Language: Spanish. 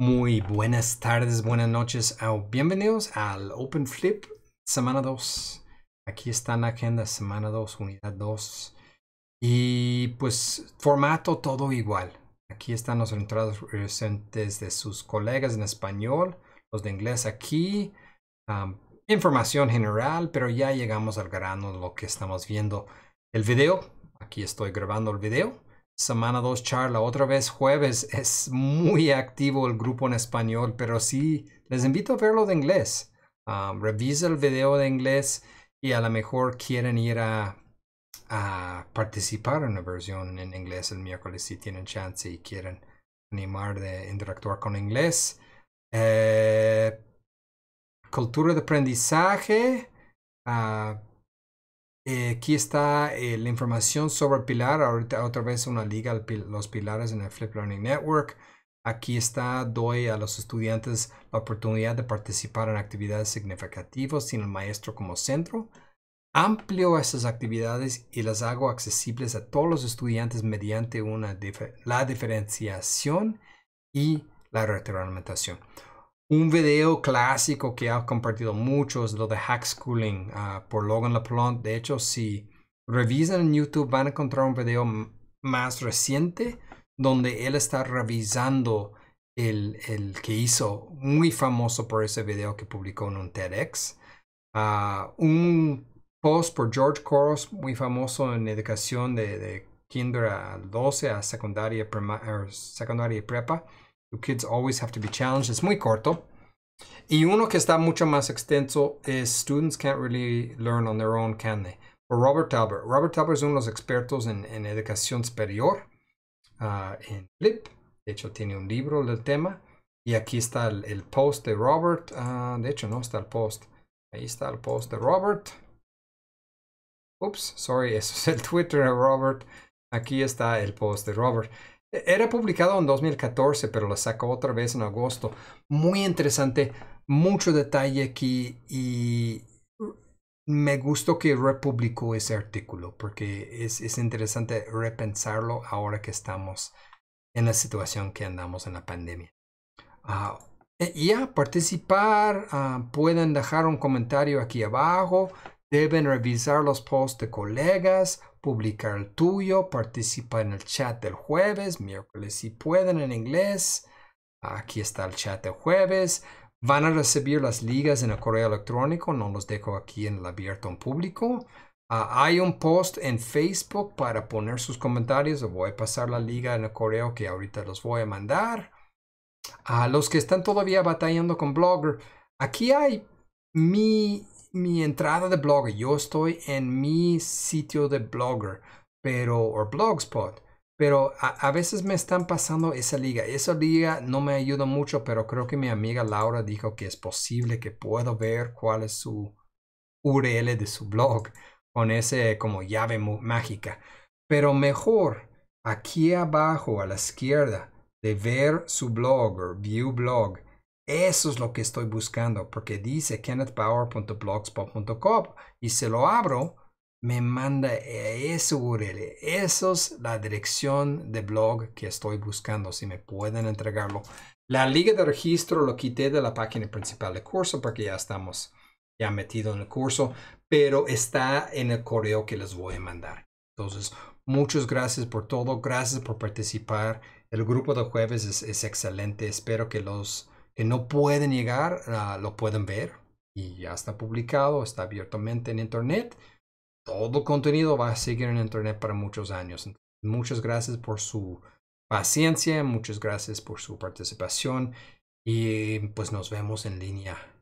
Muy buenas tardes, buenas noches, bienvenidos al Open Flip semana 2. Aquí está la agenda semana 2, unidad 2. Y pues formato todo igual. Aquí están los entradas recientes de sus colegas en español, los de inglés aquí. información general, pero ya llegamos al grano de lo que estamos viendo. El video, aquí estoy grabando el video semana 2 charla, otra vez jueves. Es muy activo el grupo en español, pero sí les invito a verlo de inglés. Um, revisa el video de inglés y a lo mejor quieren ir a, participar en la versión en inglés el miércoles si tienen chance y quieren animar de interactuar con inglés. Eh, cultura de aprendizaje. Ah, eh, aquí está eh, la información sobre Pilar. Ahorita otra vez una liga a los pilares en el Flip Learning Network. Aquí está, doy a los estudiantes la oportunidad de participar en actividades significativas sin el maestro como centro. Amplio esas actividades y las hago accesibles a todos los estudiantes mediante la diferenciación y la retroalimentación. Un video clásico que ha compartido muchos, lo de Hack Schooling ah, por Logan LaPlante. De hecho, si revisan en YouTube van a encontrar un video más reciente donde él está revisando el, el, que hizo, muy famoso por ese video que publicó en un TEDx. Ah, un post por George Coros, muy famoso en educación de, de kinder a 12 a secundaria, er, secundaria y prepa. Your kids always have to be challenged. Es muy corto. Y uno que está mucho más extenso es Students can't really learn on their own, can they? Por Robert Talbert. Robert Talbert es uno de los expertos en, en educación superior ah, en Flip. De hecho, tiene un libro del tema. Y aquí está el, post de Robert. Ah, de hecho, no está el post. Ahí está el post de Robert. Oops, sorry, eso es el Twitter de Robert. Aquí está el post de Robert. Era publicado en 2014, pero lo sacó otra vez en agosto. Muy interesante, mucho detalle aquí y me gustó que republicó ese artículo porque es, es interesante repensarlo ahora que estamos en la situación que andamos en la pandemia. Ah, eh, ya y a participar, ah, pueden dejar un comentario aquí abajo Deben revisar los posts de colegas, publicar el tuyo, participar en el chat del jueves, miércoles si pueden en inglés. Aquí está el chat del jueves. Van a recibir las ligas en el correo electrónico, no los dejo aquí en el abierto en público. Ah, hay un post en Facebook para poner sus comentarios. Voy a pasar la liga en el correo que ahorita los voy a mandar. A los que están todavía batallando con Blogger, aquí hay mi mi entrada de blog Yo estoy en mi sitio de Blogger, pero, o Blogspot. Pero a, veces me están pasando esa liga. Esa liga no me ayuda mucho, pero creo que mi amiga Laura dijo que es posible que puedo ver cuál es su URL de su blog con ese como llave mágica. Pero mejor, aquí abajo a la izquierda de ver su blog o view blog, eso es lo que estoy buscando, porque dice kennethbauer.blogspot.com y se lo abro, me manda ese URL. Esa es la dirección de blog que estoy buscando, si me pueden entregarlo. La liga de registro lo quité de la página principal del curso porque ya estamos ya metido en el curso, pero está en el correo que les voy a mandar. Entonces, muchas gracias por todo, gracias por participar. El grupo de jueves es excelente, espero que los no pueden llegar, ah, lo pueden ver y ya está publicado, está abiertamente en Internet. Todo contenido va a seguir en Internet para muchos años. Muchas gracias por su paciencia, muchas gracias por su participación y pues nos vemos en línea.